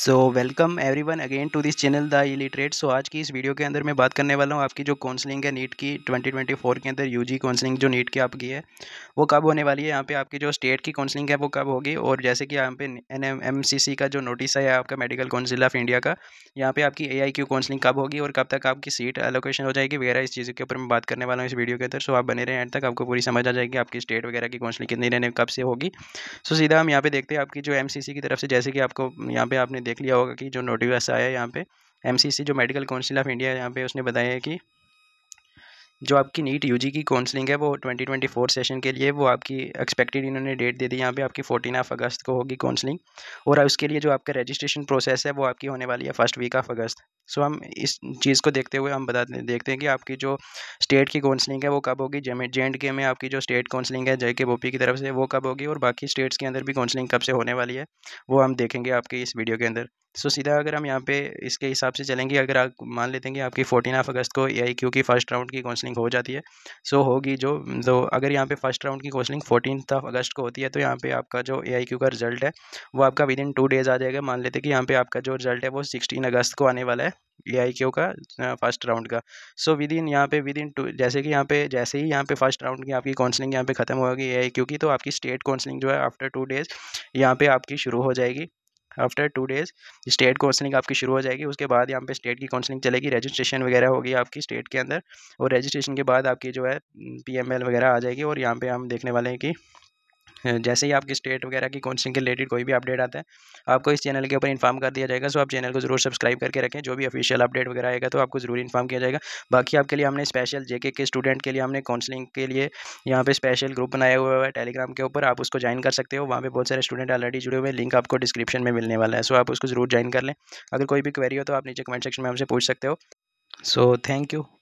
so welcome everyone again to this channel the illiterate so आज की इस video के अंदर मैं बात करने वाला हूँ आपकी जो काउंसलिंग है नीट की 2024 के अंदर यूजी काउंसलिंग जो नीट की आपकी है वो कब होने वाली है यहाँ पे आपकी जो स्टेट की काउंसलिंग है वो कब होगी और जैसे कि यहाँ पे एन का जो नोटिस है आपका मेडिकल काउंसिल ऑफ इंडिया का यहाँ पर आपकी ए काउंसलिंग कब होगी और कब तक आपकी सीट एलोकेशन हो जाएगी वगैरह इस चीज़ के ऊपर मैं बात करने वाला हूँ इस वीडियो के अंदर सो आप बने रहे एंड तक आपको पूरी समझ आ जाएगी आपकी स्टेट वगैरह की काउंसलिंग कितनी रहने कब से होगी सो सीधा हम यहाँ पे देखते हैं आपकी जो एम की तरफ से जैसे कि आपको यहाँ पे आपने देख लिया होगा कि जो नोटिफिकेशन आया है यहाँ पे एमसीसी जो मेडिकल काउंसिल ऑफ इंडिया है यहाँ पे उसने बताया है कि जो आपकी नीट यूजी की काउंसलिंग है वो 2024 सेशन के लिए वो आपकी एक्सपेक्टेड इन्होंने डेट दे दी यहाँ पे आपकी फोर्टीन ऑफ अगस्त को होगी काउंसलिंग और उसके लिए जो आपका रजिस्ट्रेशन प्रोसेस है वो आपकी होने वाली है first week of August so हम इस चीज़ को देखते हुए हम बताते देखते हैं कि आपकी जो स्टेट की काउंसलिंग है वो कब होगी जे एंड के में आपकी जो स्टेट काउंसलिंग है जे के बोपी की तरफ से वो कब होगी और बाकी स्टेट्स के अंदर भी काउंसलिंग कब से होने वाली है वो हम देखेंगे आपके इस वीडियो के अंदर सो so, सीधा अगर हम यहाँ पे इसके हिसाब से चलेंगे अगर आप मान लेते हैं कि आपकी फोर्टीन ऑफ अगस्त को ए की फर्स्ट राउंड की काउंसलिंग हो जाती है सो so, होगी जो तो अगर यहाँ पे फर्स्ट राउंड की काउंसलिंग फोर्टीन ऑफ अगस्त को होती है तो यहाँ पे आपका जो ए का रिजल्ट है वो आपका विद इन टू डेज आ जाएगा मान लेते हैं कि यहाँ पे आपका जो रिजल्ट है वो सिक्सटीन अगस्त को आने वाला है ए का फर्स्ट राउंड का सो विद इन यहाँ पे विद इन टू जैसे कि यहाँ पे जैसे ही यहाँ पे फर्स्ट राउंड की आपकी काउंसलिंग यहाँ पे खत्म होगी ए आई की तो आपकी स्टेट काउंसलिंग जो है आफ्टर टू डेज यहाँ पे आपकी शुरू हो जाएगी after two days state counselling आपकी शुरू हो जाएगी उसके बाद यहाँ पे स्टेट की काउंसलिंग चलेगी रजिस्ट्रेशन वगैरह होगी आपकी स्टेट के अंदर और रजिस्ट्रेशन के बाद आपकी जो है पी mm, वगैरह आ जाएगी और यहाँ पे हम देखने वाले हैं कि जैसे ही आपकी स्टेट वगैरह की काउंसलिंग के रिलेटेड कोई भी अपडेट आता है आपको इस चैनल के ऊपर इन्फॉर्म कर दिया जाएगा सो आप चैनल को जरूर सब्सक्राइब करके रखें जो भी ऑफिशियल अपडेट वगैरह आएगा तो आपको जरूर इन्फॉर्म किया जाएगा बाकी आपके लिए हमने स्पेशल जेके के स्टूडेंट के लिए हमने काउंसलिंग के लिए यहाँ पे स्पेशल ग्रुप बनाया हुआ है टेलीग्राम के ऊपर आप उसको ज्वाइन कर सकते हो वहाँ पर बहुत सारे स्टूडेंट ऑलरेडी जुड़े हुए हैं लिंक आपको डिस्क्रिप्शन में मिलने वाला है सो आप उसको जरूर ज्वाइन कर लें अगर कोई भी क्वेरी हो तो आप नीचे कमेंट सेक्शन में हमसे पूछ सकते हो सो थैंक यू